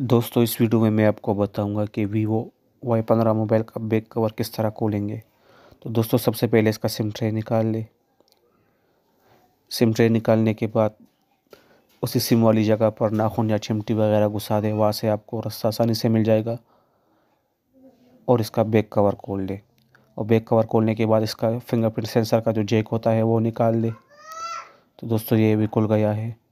दोस्तों इस वीडियो में मैं आपको बताऊंगा कि वीवो वाई पंद्रह मोबाइल का बैक कवर किस तरह खोलेंगे तो दोस्तों सबसे पहले इसका सिम ट्रे निकाल ले सिम ट्रे निकालने के बाद उसी सिम वाली जगह पर नाखून या चिमटी वगैरह घुसा दे वहाँ से आपको रस्ता आसानी से मिल जाएगा और इसका बैक कवर खोल ले और बैक कवर खोलने के बाद इसका फिंगरप्रिंट सेंसर का जो जेक होता है वो निकाल ले तो दोस्तों ये भी खुल गया है